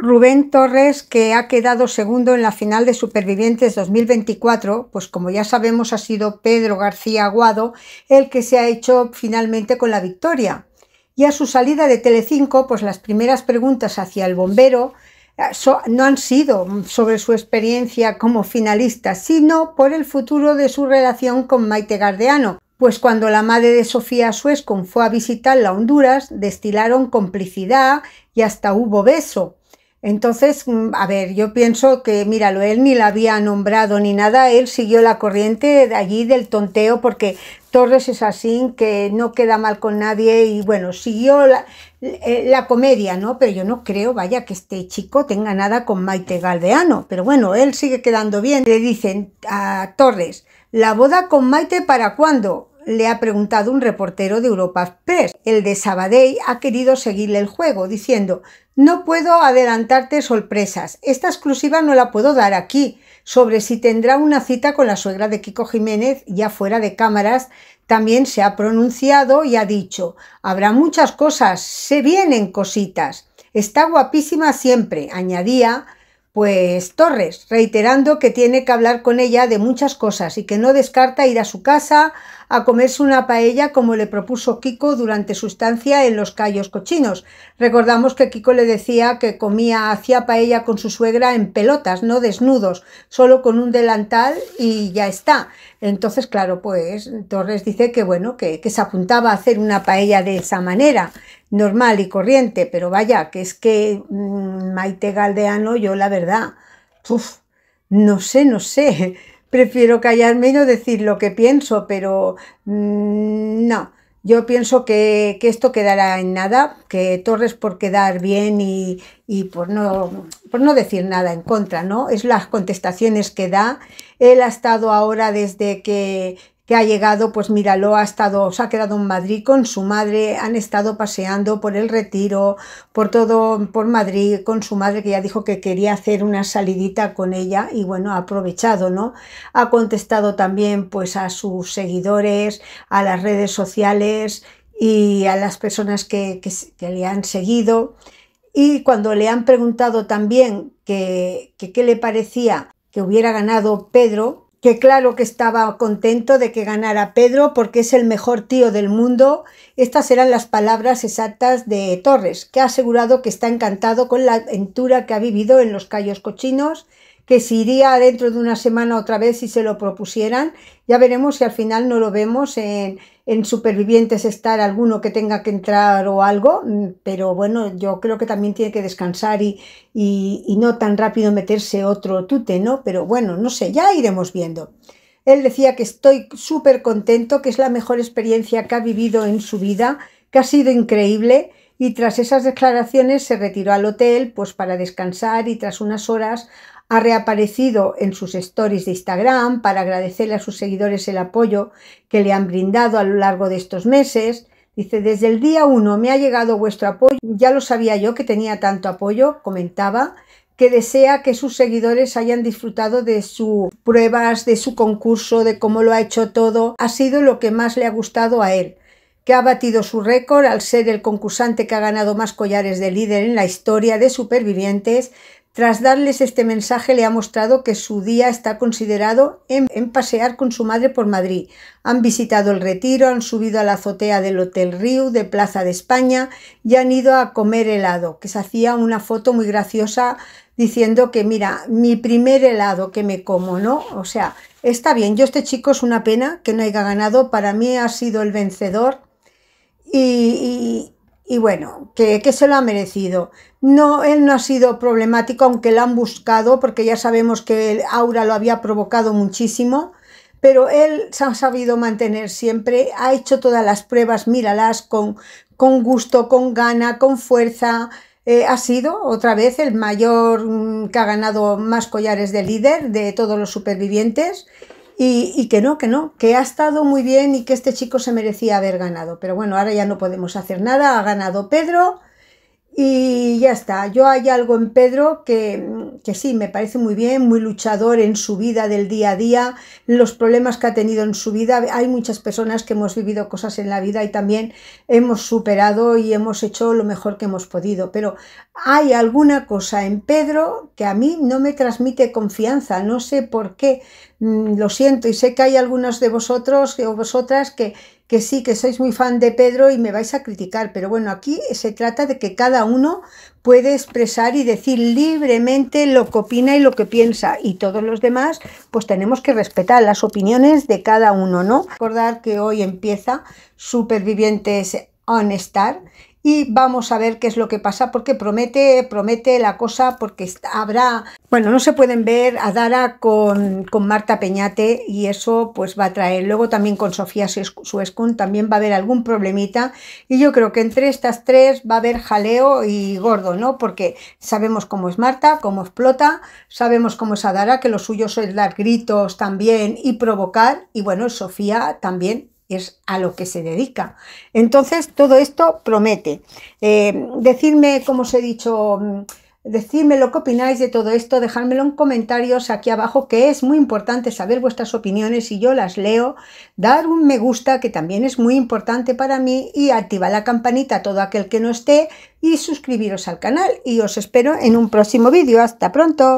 Rubén Torres, que ha quedado segundo en la final de Supervivientes 2024, pues como ya sabemos ha sido Pedro García Aguado el que se ha hecho finalmente con la victoria. Y a su salida de Telecinco, pues las primeras preguntas hacia el bombero eh, no han sido sobre su experiencia como finalista, sino por el futuro de su relación con Maite Gardeano, pues cuando la madre de Sofía Suescon fue a visitarla a Honduras, destilaron complicidad y hasta hubo beso. Entonces, mm, a ver, yo pienso que, míralo, él ni la había nombrado ni nada, él siguió la corriente de allí del tonteo porque Torres es así, que no queda mal con nadie y bueno, siguió la, eh, la, comedia, ¿no? Pero yo no creo, vaya, que este chico tenga nada con Maite Galdeano, pero bueno, él sigue quedando bien. Le dicen a Torres, ¿la boda con Maite para cuándo? le ha preguntado un reportero de Europa Press. El de Sabadell ha querido seguirle el juego, diciendo No puedo adelantarte sorpresas. Esta exclusiva no la puedo dar aquí, sobre si tendrá una cita con la suegra de Kiko Jiménez, ya fuera de cámaras, también se ha pronunciado y ha dicho, habrá muchas cosas, se vienen cositas. Está guapísima siempre, añadía, pues Torres, reiterando que tiene que hablar con ella de muchas cosas y que no descarta ir a su casa a comerse una paella como le propuso Kiko durante su estancia en los callos Cochinos. Recordamos que Kiko le decía que comía, hacía paella con su suegra en pelotas, no desnudos, solo con un delantal y ya está. Entonces, claro, pues Torres dice que bueno, que se apuntaba a hacer una paella de esa manera normal y corriente, pero vaya, que es que mm, Maite Galdeano, yo la verdad, no sé, no sé, prefiero callarme y no decir lo que pienso, pero mm, no, yo pienso que, que, esto quedará en nada, que Torres por quedar bien y, y por, no, por no decir nada en contra, ¿no? Es las contestaciones que da. Él ha estado ahora desde que que ha llegado, pues míralo, ha estado, se ha quedado en Madrid con su madre, han estado paseando por el retiro, por todo, por Madrid, con su madre, que ya dijo que quería hacer una salidita con ella, y bueno, ha aprovechado, ¿no? Ha contestado también, pues, a sus seguidores, a las redes sociales y a las personas que, que le han seguido. Y cuando le han preguntado también que qué le parecía que hubiera ganado Pedro, que claro que estaba contento de que ganara Pedro porque es el mejor tío del mundo. Estas eran las palabras exactas de Torres, que ha asegurado que está encantado con la aventura que ha vivido en los callos Cochinos, que si iría dentro de una semana otra vez si se lo propusieran. Ya veremos si al final no lo vemos en, en supervivientes estar alguno que tenga que entrar o algo, mm, pero bueno, yo creo que también tiene que descansar y, y, no tan rápido meterse otro tute, ¿no? Pero bueno, no sé, ya iremos viendo. Él decía que estoy súper contento, que es la mejor experiencia que ha vivido en su vida, que ha sido increíble y tras esas declaraciones se retiró al hotel pues para descansar y tras unas horas ha reaparecido en sus stories de Instagram para agradecerle a sus seguidores el apoyo que le han brindado a lo largo de estos meses. Dice, desde el día 1 me ha llegado vuestro apoyo, ya lo sabía yo que tenía tanto apoyo, comentaba, que desea que sus seguidores hayan disfrutado de sus pruebas, de su concurso, de cómo lo ha hecho todo. Ha sido lo que más le ha gustado a él que ha batido su récord al ser el concursante que ha ganado más collares de líder en la historia de supervivientes, tras darles este mensaje le ha mostrado que su día está considerado en, pasear con su madre por Madrid. Han visitado el retiro, han subido a la azotea del Hotel Riu de Plaza de España y han ido a comer helado, que se hacía una foto muy graciosa diciendo que mira, mi primer helado que me como, ¿no? O sea, está bien, yo este chico es una pena que no haya ganado, para mí ha sido el vencedor y y bueno, que, se lo ha merecido. No, él no ha sido problemático, aunque lo han buscado, porque ya sabemos que el aura lo había provocado muchísimo, pero él se ha sabido mantener siempre, ha hecho todas las pruebas, míralas, con, con gusto, con gana, con fuerza. Eh, ha sido otra vez el mayor mm, que ha ganado más collares de líder de todos los supervivientes y, que no, que no, que ha estado muy bien y que este chico se merecía haber ganado. Pero bueno, ahora ya no podemos hacer nada, ha ganado Pedro y ya está. Yo hay algo en Pedro que, que sí, me parece muy bien, muy luchador en su vida del día a día, los problemas que ha tenido en su vida. Hay muchas personas que hemos vivido cosas en la vida y también hemos superado y hemos hecho lo mejor que hemos podido. Pero hay alguna cosa en Pedro que a mí no me transmite confianza, no sé por qué. Mm, lo siento y sé que hay algunos de vosotros o vosotras que, que sí, que sois muy fan de Pedro y me vais a criticar, pero bueno, aquí se trata de que cada uno puede expresar y decir libremente lo que opina y lo que piensa y todos los demás pues tenemos que respetar las opiniones de cada uno, ¿no? Recordar que hoy empieza Supervivientes Honestar y vamos a ver qué es lo que pasa porque promete, promete la cosa porque habrá bueno, no se pueden ver a Dara con, Marta Peñate y eso pues va a traer. Luego también con Sofía Suescun también va a haber algún problemita y yo creo que entre estas tres va a haber jaleo y gordo, ¿no? Porque sabemos cómo es Marta, cómo explota, sabemos cómo es Adara, que lo suyo es dar gritos también y provocar y bueno, Sofía también es a lo que se dedica. Entonces todo esto promete. Eh, decirme, como os he dicho Decidme lo que opináis de todo esto, dejármelo en comentarios aquí abajo, que es muy importante saber vuestras opiniones y yo las leo. Dar un me gusta, que también es muy importante para mí, y activar la campanita todo aquel que no esté, y suscribiros al canal. Y os espero en un próximo vídeo. ¡Hasta pronto!